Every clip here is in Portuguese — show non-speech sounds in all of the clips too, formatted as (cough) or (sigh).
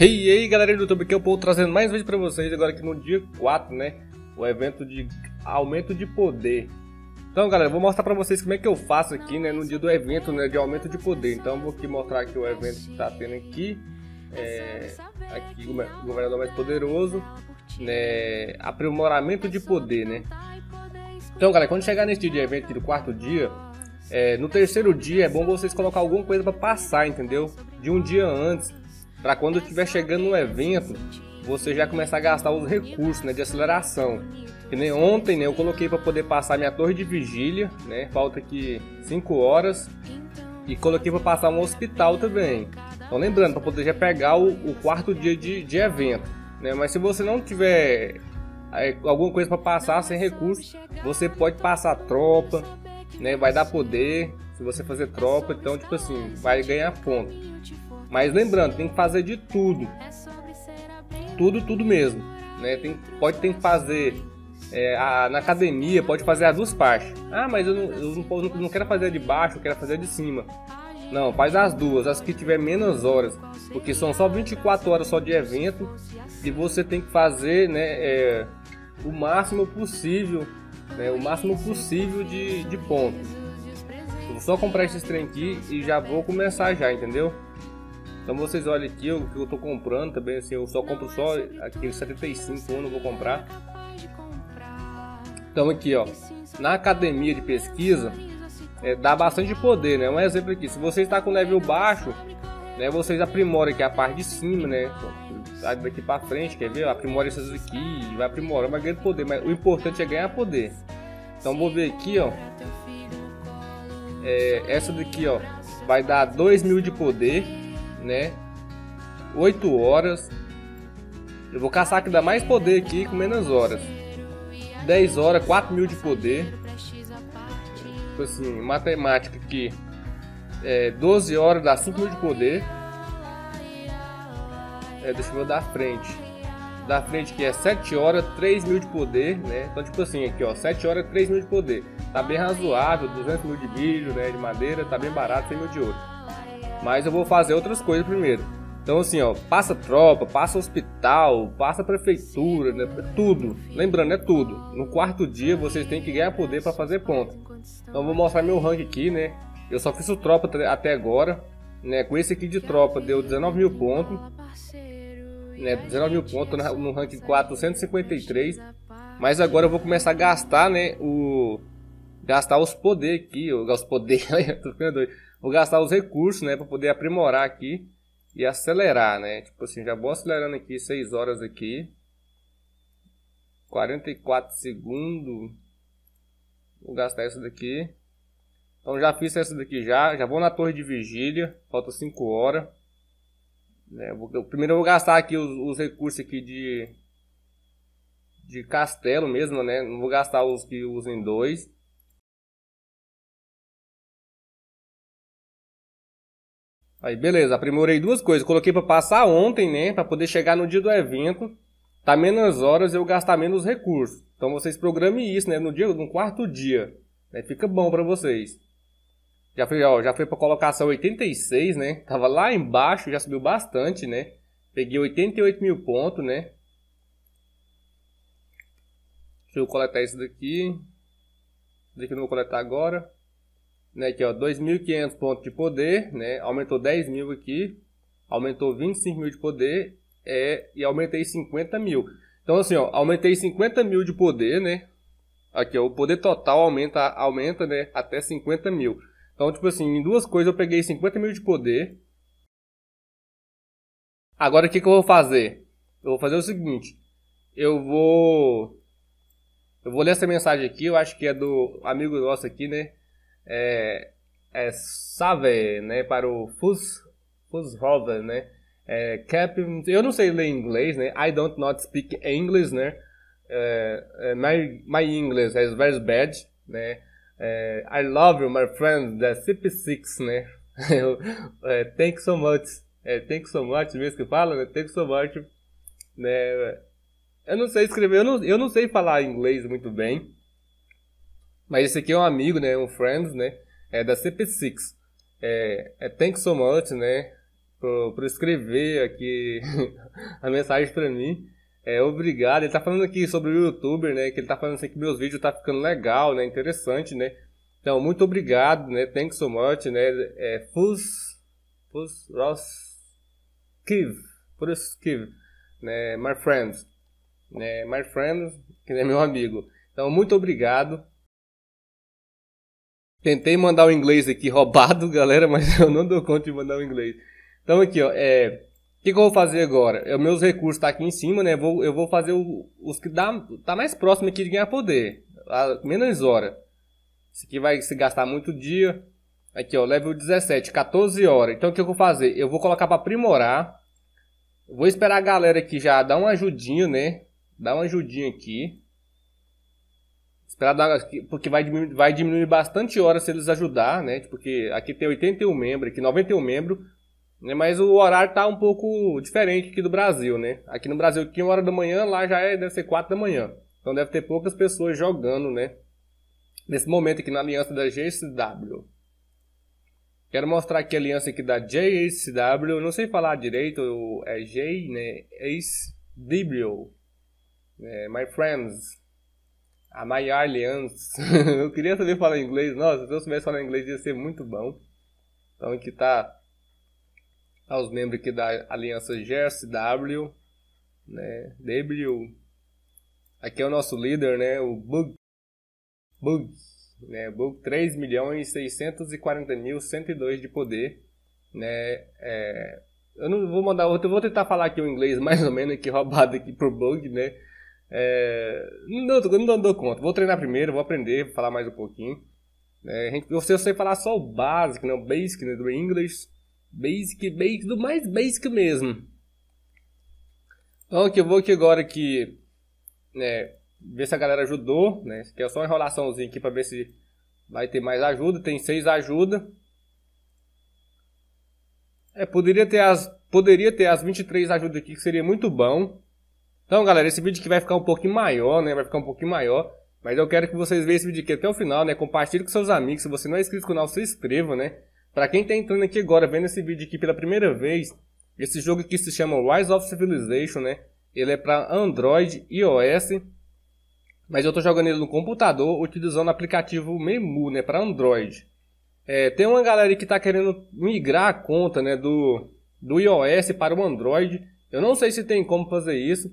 Hey, aí galera do YouTube, aqui é o Paul trazendo mais um vídeo pra vocês agora aqui no dia 4, né? O evento de aumento de poder. Então galera, vou mostrar pra vocês como é que eu faço aqui, né? No dia do evento, né? De aumento de poder. Então vou aqui mostrar aqui o evento que tá tendo aqui. É, aqui o governador mais poderoso, né? Aprimoramento de poder, né? Então galera, quando chegar nesse dia de evento aqui do quarto dia, é, no terceiro dia é bom vocês colocar alguma coisa pra passar, entendeu? De um dia antes para quando estiver chegando no evento, você já começar a gastar os recursos né, de aceleração. Que nem ontem né, eu coloquei para poder passar minha torre de vigília, né, falta aqui 5 horas, e coloquei para passar um hospital também. Então lembrando, para poder já pegar o, o quarto dia de, de evento. Né, mas se você não tiver é, alguma coisa para passar sem recursos, você pode passar tropa, né, vai dar poder se você fazer tropa, então tipo assim, vai ganhar ponto. Mas lembrando, tem que fazer de tudo. Tudo, tudo mesmo. Né? Tem, pode ter que fazer é, a, na academia, pode fazer as duas partes. Ah, mas eu não, eu não, não quero fazer a de baixo, eu quero fazer a de cima. Não, faz as duas, as que tiver menos horas, porque são só 24 horas só de evento e você tem que fazer né, é, o máximo possível, né, o máximo possível de, de pontos. Vou só comprar esses trem aqui e já vou começar já, entendeu? Então vocês olhem aqui o que eu estou comprando também, assim, eu só compro só aqueles 75 eu não vou comprar. Então aqui, ó, na academia de pesquisa, é, dá bastante poder, né? Um exemplo aqui, se você está com level baixo, né, vocês aprimoram aqui a parte de cima, né? Daqui para frente, quer ver? Aprimora essas aqui, vai aprimorando, vai ganhando poder, mas o importante é ganhar poder. Então vou ver aqui, ó. É, essa daqui, ó, vai dar 2 mil de poder né? 8 horas. Eu vou caçar que dá mais poder aqui com menos horas. 10 horas, 4 mil de poder. Tipo assim, matemática aqui. É, 12 horas dá 5 mil de poder. É, deixa eu ver da frente. Da frente que é 7 horas, 3 mil de poder, né? Então, tipo assim, aqui ó, 7 horas, 3 mil de poder. Tá bem razoável, 200 mil de milho, né? De madeira, tá bem barato, 100 mil de ouro mas eu vou fazer outras coisas primeiro. Então, assim, ó, passa tropa, passa hospital, passa prefeitura, né? Tudo. Lembrando, é tudo. No quarto dia vocês têm que ganhar poder para fazer ponto. Então, vou mostrar meu rank aqui, né? Eu só fiz o tropa até agora, né? Com esse aqui de tropa deu 19 mil pontos, né? 19 mil pontos no rank 453. Mas agora eu vou começar a gastar, né? O. Gastar os poder aqui, os poder. (laughs) tô ficando doido vou gastar os recursos, né, para poder aprimorar aqui e acelerar, né? Tipo assim, já vou acelerando aqui 6 horas aqui. 44 segundos. Vou gastar essa daqui. Então já fiz essa daqui já, já vou na torre de vigília, falta 5 horas. Né? Vou, primeiro eu vou gastar aqui os, os, recursos aqui de de castelo mesmo, né? Não vou gastar os que usem dois. Aí, beleza, aprimorei duas coisas. Coloquei para passar ontem, né? Para poder chegar no dia do evento. Tá menos horas eu gastar menos recursos. Então vocês programem isso, né? No dia, no quarto dia. Né? Fica bom para vocês. Já foi, ó, já foi para colocação 86, né? Tava lá embaixo, já subiu bastante, né? Peguei 88 mil pontos, né? Deixa eu coletar isso daqui. Isso daqui eu não vou coletar agora né, aqui ó, 2.500 pontos de poder, né, aumentou 10 mil aqui, aumentou 25 mil de poder é, e aumentei 50 mil. Então assim, ó, aumentei 50 mil de poder, né, aqui ó, o poder total aumenta, aumenta, né, até 50 mil. Então, tipo assim, em duas coisas eu peguei 50 mil de poder. Agora o que, que eu vou fazer? Eu vou fazer o seguinte, eu vou... Eu vou ler essa mensagem aqui, eu acho que é do amigo nosso aqui, né? é, é Save, né, para o Fus, Fushoven, né, é, Cap, eu não sei ler inglês, né, I don't not speak English, né, é, é my, my English is very bad, né, é, I love you, my friend, the CP6, né, (laughs) é, thank so much, é, thank so much mesmo que fala, né, thank so much, né, eu não sei escrever, eu não, eu não sei falar inglês muito bem, mas esse aqui é um amigo, né? Um friend, né? É da CP6. É, é thanks so much, né? Por, por escrever aqui (laughs) a mensagem para mim. É, obrigado. Ele tá falando aqui sobre o youtuber, né? Que ele tá falando assim que meus vídeos tá ficando legal, né? Interessante, né? Então, muito obrigado, né? Thanks so much, né? É, Fus... Fus... Ross... Kiv. Fus... Kiv. Né? My friends. Né? My friends, que é meu amigo. Então, muito obrigado. Tentei mandar o inglês aqui (laughs) roubado, galera, mas (laughs) eu não dou conta de mandar o inglês. Então aqui, ó, é, o que, que, eu vou fazer agora? É, meus recursos estão tá aqui em cima, né? Vou, eu vou fazer o, os que dá, tá mais próximo aqui de ganhar poder. A menos hora. Isso aqui vai se gastar muito dia. Aqui, ó, level 17, 14 horas. Então o que, que eu vou fazer? Eu vou colocar para aprimorar. Vou esperar a galera aqui já dar uma ajudinha, né? Dar uma ajudinha aqui para dar porque vai diminuir, vai diminuir bastante horas se eles ajudar, né? Porque aqui tem 81 membros, aqui 91 membros, né? Mas o horário tá um pouco diferente aqui do Brasil, né? Aqui no Brasil, uma hora da manhã, lá já é, deve ser quatro da manhã. Então deve ter poucas pessoas jogando, né? Nesse momento aqui na aliança da GSW. Quero mostrar aqui a aliança aqui da JSW, não sei falar direito, é J, né? Ace W. É, my friends, a My Alliance. (laughs) eu queria saber falar inglês. Nossa, se eu soubesse falar inglês ia ser muito bom. Então aqui tá, tá os membros aqui da aliança GSW, né? W. Aqui é o nosso líder, né? O Bug. Bug. Né? Bug 3 milhões 640 mil 102 de poder, né? É... Eu não vou mandar outro, eu vou tentar falar aqui o inglês mais ou menos aqui é roubado aqui pro Bug, né? É, não, dou, não dou conta. Vou treinar primeiro, vou aprender, vou falar mais um pouquinho. É, gente, eu, sei, eu sei falar só o básico, né? O basic, né? Do English. Basic, basic, do mais basic mesmo. Então aqui eu vou aqui agora aqui, né? Ver se a galera ajudou, né? Que é só uma enrolaçãozinha aqui pra ver se vai ter mais ajuda. Tem seis ajuda. É, poderia ter as, poderia ter as 23 ajudas aqui, que seria muito bom. Então, galera, esse vídeo aqui vai ficar um pouquinho maior, né? Vai ficar um pouquinho maior. Mas eu quero que vocês vejam esse vídeo aqui até o final, né? Compartilhe com seus amigos. Se você não é inscrito no canal, se inscreva, né? Pra quem tá entrando aqui agora, vendo esse vídeo aqui pela primeira vez, esse jogo aqui se chama Rise of Civilization, né? Ele é para Android e iOS. Mas eu tô jogando ele no computador, utilizando o aplicativo Memu, né? Pra Android. É, tem uma galera que tá querendo migrar a conta, né? Do, do iOS para o Android. Eu não sei se tem como fazer isso.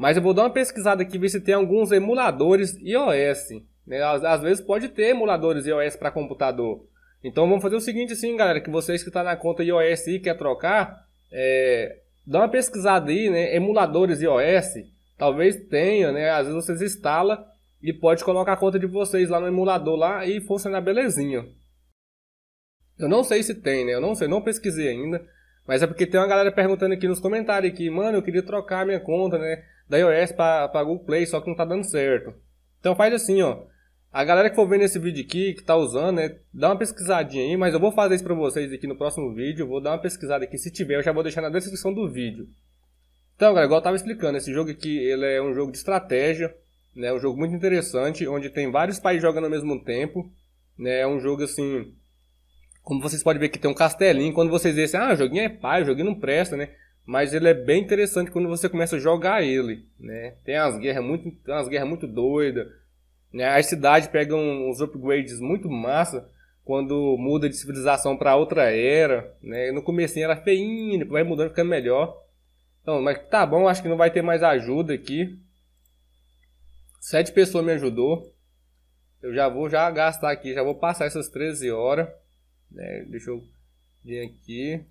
Mas eu vou dar uma pesquisada aqui, ver se tem alguns emuladores iOS. Né? Às, às vezes pode ter emuladores iOS para computador. Então vamos fazer o seguinte assim, galera, que vocês que estão tá na conta iOS e quer trocar, é, dá uma pesquisada aí, né? Emuladores iOS, talvez tenha, né? Às vezes vocês instalam e pode colocar a conta de vocês lá no emulador lá e funcionar belezinha. Eu não sei se tem, né? Eu não sei, não pesquisei ainda. Mas é porque tem uma galera perguntando aqui nos comentários que, mano, eu queria trocar minha conta, né, da iOS para pra Google Play, só que não tá dando certo. Então faz assim, ó. A galera que for vendo esse vídeo aqui, que tá usando, né, dá uma pesquisadinha aí, mas eu vou fazer isso pra vocês aqui no próximo vídeo, vou dar uma pesquisada aqui, se tiver eu já vou deixar na descrição do vídeo. Então, galera, igual eu tava explicando, esse jogo aqui, ele é um jogo de estratégia, né, um jogo muito interessante, onde tem vários pais jogando ao mesmo tempo, né, é um jogo assim, como vocês podem ver que tem um castelinho, quando vocês dizem assim, ah, o joguinho é pai, o joguinho não presta, né? Mas ele é bem interessante quando você começa a jogar ele, né? Tem as guerras muito, tem umas guerras muito doidas, né? As cidades pegam uns upgrades muito massa quando muda de civilização para outra era, né? No começo era feinho, depois vai mudando, ficando melhor. Então, mas tá bom, acho que não vai ter mais ajuda aqui. Sete pessoas me ajudou. Eu já vou já gastar aqui, já vou passar essas 13 horas. Né? Deixa eu vir aqui.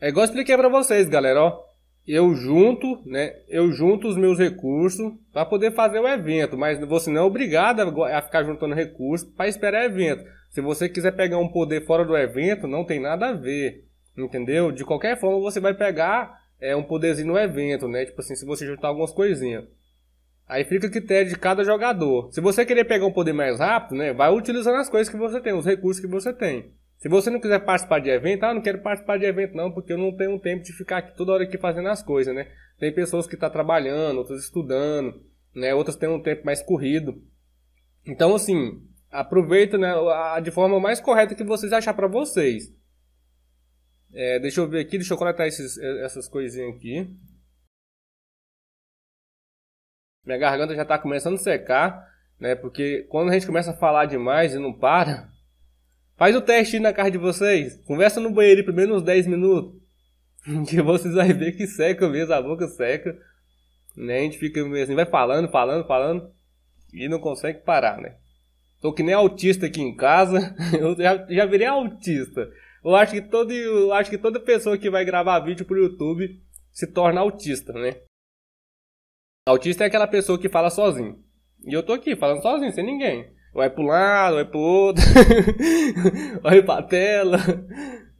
É igual eu expliquei para vocês, galera, ó. Eu junto, né? Eu junto os meus recursos para poder fazer o evento, mas você não é obrigado a ficar juntando recursos para esperar evento. Se você quiser pegar um poder fora do evento, não tem nada a ver, entendeu? De qualquer forma, você vai pegar é, um poderzinho no evento, né? Tipo assim, se você juntar algumas coisinhas. Aí fica a critério de cada jogador. Se você querer pegar um poder mais rápido, né, vai utilizando as coisas que você tem, os recursos que você tem. Se você não quiser participar de evento, ah, não quero participar de evento não, porque eu não tenho tempo de ficar aqui toda hora aqui fazendo as coisas, né? Tem pessoas que estão tá trabalhando, outras estudando, né? Outras têm um tempo mais corrido. Então, assim, aproveita né, a, de forma mais correta que vocês achar para vocês. É, deixa eu ver aqui, deixa eu coletar esses, eh, essas coisinhas aqui. Minha garganta já está começando a secar, né? Porque quando a gente começa a falar demais e não para, faz o teste na casa de vocês. Conversa no banheiro por menos 10 minutos. (laughs) Que vocês vão ver que seca mesmo, a boca seca. Né? A gente fica assim, vai falando, falando, falando. E não consegue parar, né? Tô que nem autista aqui em casa. (laughs) Eu já, já virei autista. Eu acho, que todo, eu acho que toda pessoa que vai gravar vídeo pro YouTube se torna autista, né? Autista é aquela pessoa que fala sozinho. E eu tô aqui falando sozinho, sem ninguém. Vai pro lado, vai pro outro, (laughs) olha pra tela.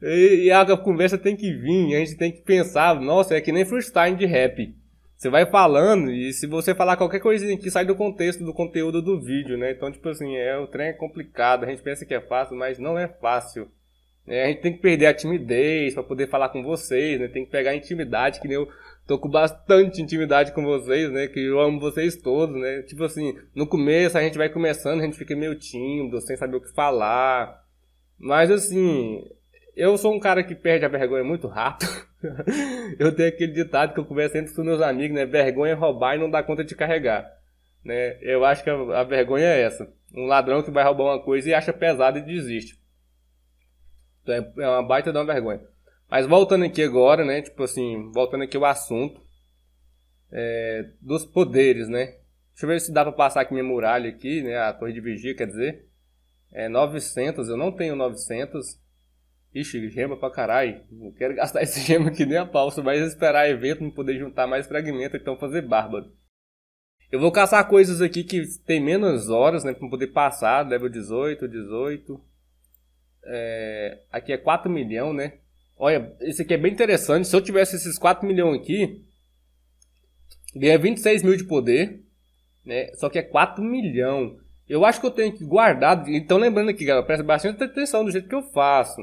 E, e, a conversa tem que vir, a gente tem que pensar. Nossa, é que nem freestyle de rap. Você vai falando e se você falar qualquer coisinha que sai do contexto, do conteúdo do vídeo, né? Então, tipo assim, é, o trem é complicado, a gente pensa que é fácil, mas não é fácil. É, a gente tem que perder a timidez para poder falar com vocês, né? Tem que pegar a intimidade, que nem eu tô com bastante intimidade com vocês, né? Que eu amo vocês todos, né? Tipo assim, no começo a gente vai começando, a gente fica meio tímido, sem saber o que falar. Mas assim, eu sou um cara que perde a vergonha muito rápido. (laughs) eu tenho aquele ditado que eu converso sempre com meus amigos, né? Vergonha é roubar e não dá conta de carregar. Né? Eu acho que a, a vergonha é essa. Um ladrão que vai roubar uma coisa e acha pesado e desiste. É, é uma baita de uma vergonha. Mas voltando aqui agora, né? Tipo assim, voltando aqui o assunto é, dos poderes, né? Deixa eu ver se dá para passar aqui minha muralha aqui, né? A torre de vigia, quer dizer. É 900, eu não tenho 900. Ixi, gema pra caralho. Não quero gastar (laughs) esse gema aqui nem a pau. Só vai esperar evento, não poder juntar mais fragmento, então fazer bárbaro. Eu vou caçar coisas aqui que tem menos horas, né? Pra poder passar, level 18, 18. É, aqui é 4 milhões, né? Olha, esse aqui é bem interessante. Se eu tivesse esses 4 milhões aqui, ganha 26 mil de poder, né? Só que é 4 milhões. Eu acho que eu tenho que guardar. Então, lembrando aqui, galera, presta bastante atenção do jeito que eu faço.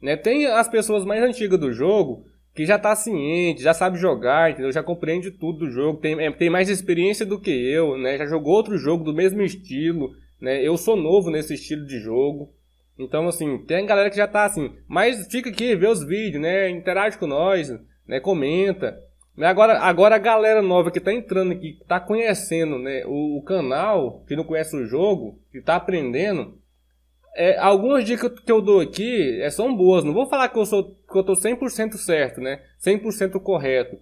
Né? Tem as pessoas mais antigas do jogo que já tá ciente, já sabe jogar, entendeu? Já compreende tudo do jogo, tem, é, tem mais experiência do que eu, né? Já jogou outro jogo do mesmo estilo, né? Eu sou novo nesse estilo de jogo. Então, assim, tem galera que já tá assim, mas fica aqui, vê os vídeos, né? Interage com nós, né? Comenta. Né. Agora, agora a galera nova que tá entrando aqui, que tá conhecendo né, o, o canal, que não conhece o jogo, que tá aprendendo, é, algumas dicas que eu dou aqui é, são boas. Não vou falar que eu, sou, que eu tô 100% certo, né? 100% correto.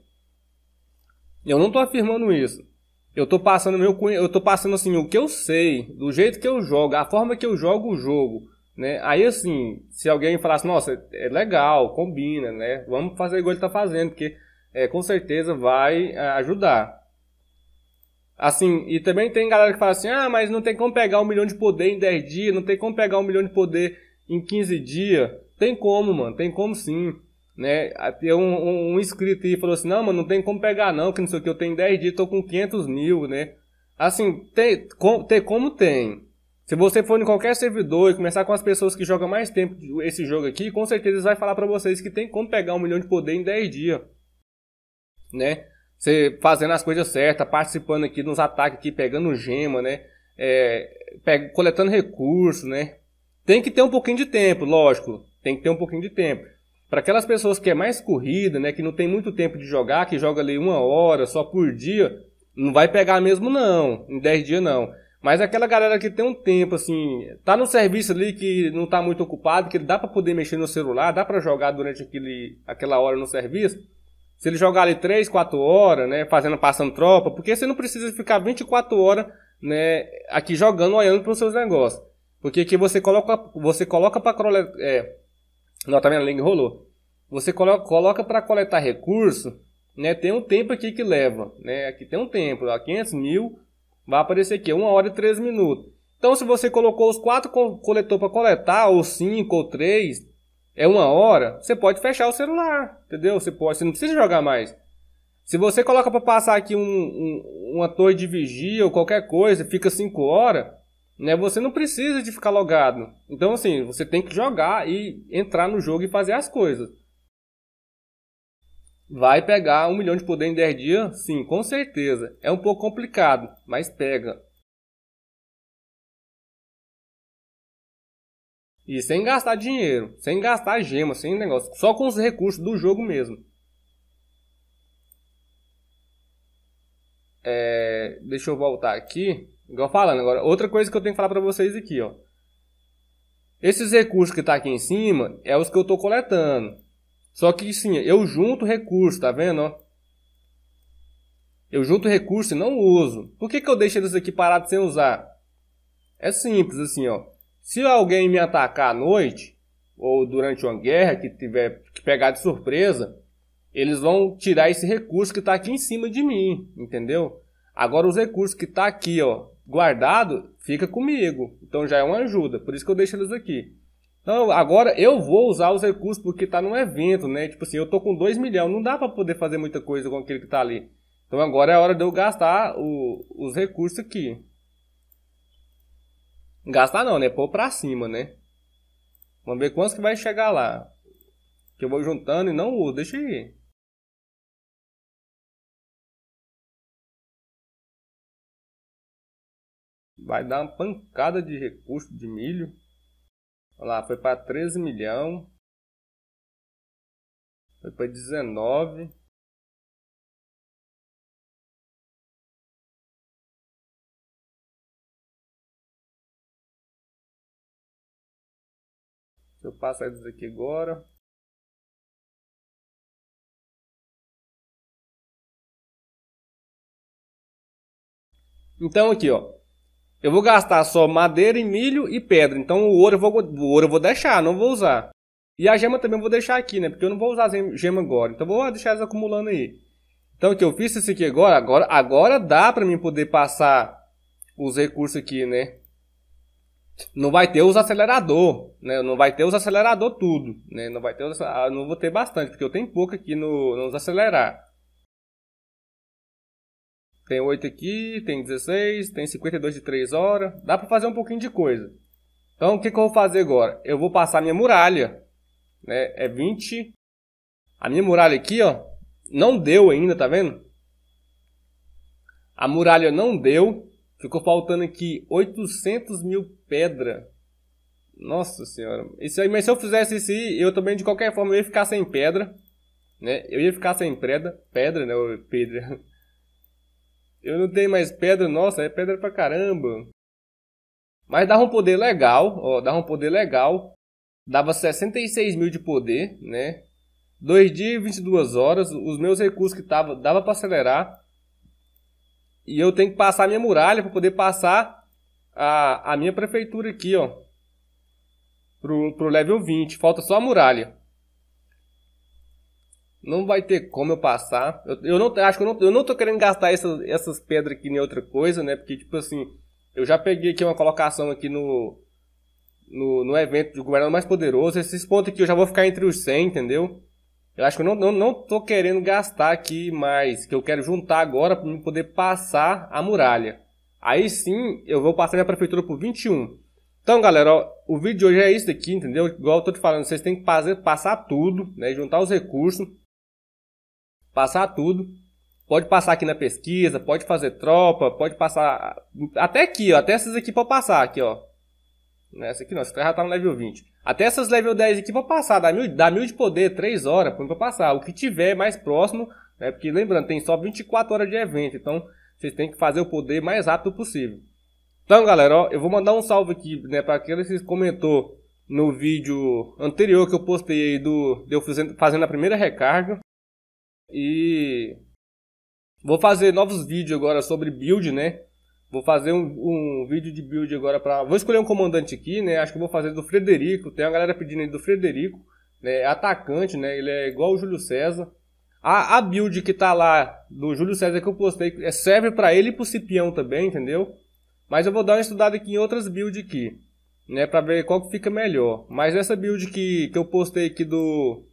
Eu não tô afirmando isso. Eu tô passando meu eu tô passando assim o que eu sei, do jeito que eu jogo, a forma que eu jogo o jogo, né? Aí assim, se alguém falasse, nossa, é legal, combina, né? Vamos fazer igual ele está fazendo, porque é, com certeza vai é, ajudar. Assim, e também tem galera que fala assim, ah, mas não tem como pegar um milhão de poder em 10 dias, não tem como pegar um milhão de poder em 15 dias. Tem como, mano, tem como sim. Né? Tem um, um, um, inscrito aí falou assim, não, mano, não tem como pegar não, que não sei o que, eu tenho 10 dias, tô com 500 mil, né? Assim, tem, com, tem como tem, se você for em qualquer servidor e começar com as pessoas que jogam mais tempo esse jogo aqui, com certeza vai falar para vocês que tem como pegar um milhão de poder em 10 dias. Né? Você fazendo as coisas certas, participando aqui nos ataques aqui, pegando gema, né? É, pega, coletando recursos, né? Tem que ter um pouquinho de tempo, lógico. Tem que ter um pouquinho de tempo. Para aquelas pessoas que é mais corrida, né, que não tem muito tempo de jogar, que joga ali uma hora só por dia, não vai pegar mesmo não, em 10 dias não. Mas aquela galera que tem um tempo, assim, tá num serviço ali que não tá muito ocupado, que dá para poder mexer no celular, dá para jogar durante aquele, aquela hora no serviço. Se ele jogar ali 3, 4 horas, né, fazendo, passando tropa, porque você não precisa ficar 24 horas, né, aqui jogando, olhando para os seus negócios. Porque aqui você coloca, você coloca para coletar, é, não, tá vendo? A língua rolou. Você coloca, coloca para coletar recurso, né, tem um tempo aqui que leva, né, aqui tem um tempo, ó, 500 mil, Vai aparecer aqui, 1 hora e 3 minutos. Então, se você colocou os quatro coletor para coletar, ou cinco, ou três, é uma hora, você pode fechar o celular, entendeu? Você pode, você não precisa jogar mais. Se você coloca para passar aqui um, um, uma torre de vigia ou qualquer coisa, fica 5 horas, né? Você não precisa de ficar logado. Então, assim, você tem que jogar e entrar no jogo e fazer as coisas. Vai pegar um milhão de poder em 10 dias? Sim, com certeza. É um pouco complicado, mas pega. E sem gastar dinheiro, sem gastar gemas, sem negócio. Só com os recursos do jogo mesmo. É, deixa eu voltar aqui. Igual falando agora. Outra coisa que eu tenho que falar pra vocês aqui, ó. Esses recursos que tá aqui em cima é os que eu tô coletando. Só que sim, eu junto recurso, tá vendo? Eu junto recurso e não uso. Por que, que eu deixo eles aqui parados sem usar? É simples assim, ó. Se alguém me atacar à noite, ou durante uma guerra que tiver que pegar de surpresa, eles vão tirar esse recurso que está aqui em cima de mim, entendeu? Agora os recursos que está aqui, ó, guardado, fica comigo. Então já é uma ajuda, por isso que eu deixo eles aqui. Então agora eu vou usar os recursos porque tá num evento, né? Tipo assim, eu tô com 2 milhões, não dá para poder fazer muita coisa com aquele que tá ali. Então agora é a hora de eu gastar o, os recursos aqui. Gastar não, né? Pôr pra cima, né? Vamos ver quantos que vai chegar lá. Que eu vou juntando e não uso, deixa aí. Vai dar uma pancada de recurso de milho. Olha lá, foi para 13 milhão. Foi para 19. Deixa eu passar isso aqui agora. Então aqui, ó, eu vou gastar só madeira e milho e pedra. Então o ouro eu vou, o ouro eu vou deixar, não vou usar. E a gema também eu vou deixar aqui, né? Porque eu não vou usar gema agora. Então vou deixar elas acumulando aí. Então o que eu fiz isso aqui agora, agora, agora dá pra mim poder passar os recursos aqui, né? Não vai ter os acelerador, né? Não vai ter os acelerador tudo, né? Não vai ter os, ah, não vou ter bastante, porque eu tenho pouco aqui no, nos acelerar. Tem 8 aqui, tem 16, tem 52 de 3 horas. Dá para fazer um pouquinho de coisa. Então, o que, que eu vou fazer agora? Eu vou passar minha muralha. Né? É 20. A minha muralha aqui, ó, não deu ainda, tá vendo? A muralha não deu. Ficou faltando aqui 800 mil pedra. Nossa senhora. Isso aí, mas se eu fizesse isso aí, eu também de qualquer forma eu ia ficar sem pedra. Né? Eu ia ficar sem pedra. Pedra, né? Pedra. Eu não tenho mais pedra, nossa, é pedra pra caramba. Mas dava um poder legal, ó, dava um poder legal. Dava 66 mil de poder, né? Dois dias e 22 horas, os meus recursos que tava, dava para acelerar. E eu tenho que passar a minha muralha para poder passar a, a minha prefeitura aqui, ó. Pro, pro level 20, falta só a muralha. Não vai ter como eu passar. Eu, eu não acho que eu não, eu não tô querendo gastar essas, essas pedras aqui em outra coisa, né? Porque, tipo assim, eu já peguei aqui uma colocação aqui no, no, no evento do governador mais poderoso. Esses pontos aqui eu já vou ficar entre os 100, entendeu? Eu acho que eu não, não, não tô querendo gastar aqui mais, que eu quero juntar agora para poder passar a muralha. Aí sim, eu vou passar minha prefeitura por 21. Então, galera, ó, o vídeo de hoje é isso aqui, entendeu? Igual eu tô te falando, vocês têm que fazer, passar tudo, né? Juntar os recursos passar tudo. Pode passar aqui na pesquisa, pode fazer tropa, pode passar até aqui, ó, até essas aqui para passar aqui, ó. nessa é aqui não, essa já tá no level 20. Até essas level 10 aqui para passar, dá mil, dá mil de poder, 3 horas para passar. O que tiver mais próximo, né, porque lembrando, tem só 24 horas de evento, então vocês têm que fazer o poder mais rápido possível. Então, galera, ó, eu vou mandar um salve aqui, né, para aquele que comentou no vídeo anterior que eu postei aí do eu fazendo a primeira recarga. E vou fazer novos vídeos agora sobre build, né? Vou fazer um, um vídeo de build agora para. Vou escolher um comandante aqui, né? Acho que vou fazer do Frederico. Tem uma galera pedindo aí do Frederico. Né? É atacante, né? Ele é igual o Júlio César. A, a build que tá lá do Júlio César que eu postei é, serve para ele e pro Cipião também, entendeu? Mas eu vou dar uma estudada aqui em outras builds aqui, né? Pra ver qual que fica melhor. Mas essa build que, que eu postei aqui do,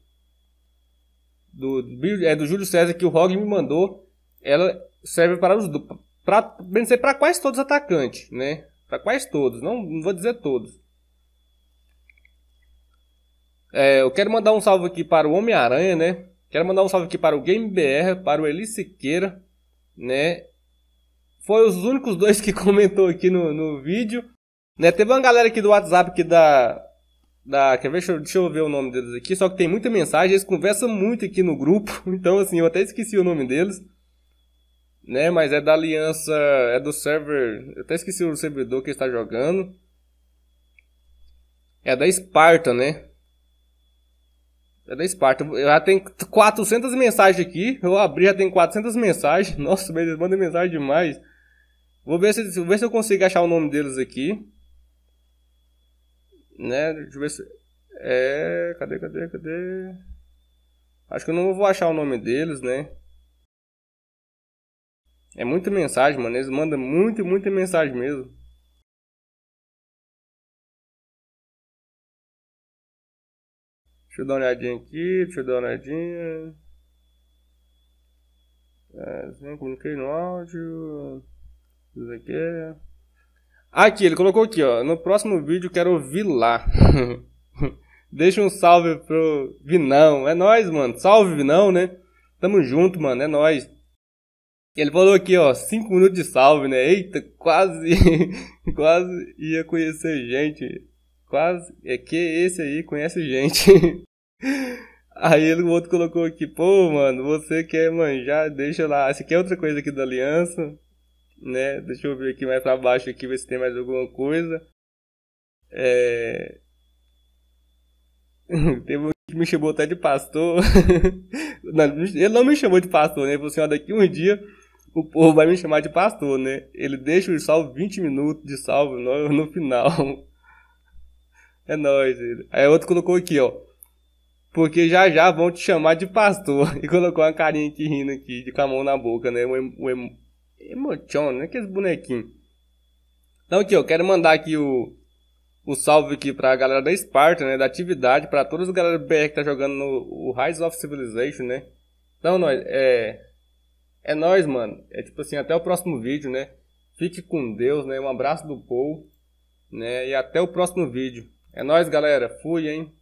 do, é, do Júlio César que o Rog me mandou, ela serve para os para dizer para quase todos os atacantes, né? Para quase todos, não, não vou dizer todos. É, eu quero mandar um salve aqui para o Homem-Aranha, né? Quero mandar um salve aqui para o GameBR, para o Eli Siqueira, né? Foi os únicos dois que (laughs) comentou aqui no, no vídeo. Né? Teve uma galera aqui do WhatsApp que da da. Quer ver? Deixa eu, deixa eu ver o nome deles aqui. Só que tem muita mensagem, eles conversam muito aqui no grupo. (laughs) Então, assim, eu até esqueci o nome deles. Né? Mas é da aliança. É do server. Eu até esqueci o servidor que está jogando. É da Esparta, né? É da Esparta. Já tem 400 mensagens aqui. Eu abri, já tem 400 mensagens. (laughs) Nossa, eles mandam mensagem demais. Vou ver se, vou ver se eu consigo achar o nome deles aqui né? Deixa eu ver se. É. Cadê, cadê, cadê? Acho que eu não vou achar o nome deles, né? É muita mensagem, mano. Eles mandam muito, muita mensagem mesmo. Deixa eu dar uma olhadinha aqui, deixa eu dar uma olhadinha. É, comuniquei no áudio. Isso aqui é. Aqui, ele colocou aqui, ó. No próximo vídeo quero ouvir lá. (laughs) Deixa um salve pro Vinão. É nóis, mano. Salve, Vinão, né? Tamo junto, mano. É nóis. Ele falou aqui, ó, cinco minutos de salve, né? Eita, quase, (laughs) quase ia conhecer gente. Quase, é que esse aí conhece gente. (laughs) aí ele, o outro colocou aqui, pô, mano, você quer manjar, deixa lá. Essa aqui é outra coisa aqui da aliança né? Deixa eu ver aqui mais pra baixo aqui, ver se tem mais alguma coisa. É... (laughs) Teve um que me chamou até de pastor. (laughs) não, ele não me chamou de pastor, né? Ele falou assim, ó, daqui um dia o povo vai me chamar de pastor, né? Ele deixa o salvo 20 minutos de salvo no, no final. (laughs) É nóis, ele. Aí outro colocou aqui, ó. Porque já já vão te chamar de pastor. E colocou uma carinha aqui rindo aqui, de com a mão na boca, né? O, em, Emotion, né? Aqueles bonequinhos. Então aqui, eu quero mandar aqui o, o salve aqui pra galera da Esparta, né? Da atividade, pra todas as galera BR que tá jogando no Rise of Civilization, né? Então, nós, é... É nóis, mano. É tipo assim, até o próximo vídeo, né? Fique com Deus, né? Um abraço do Paul, né? E até o próximo vídeo. É nóis, galera. Fui, hein?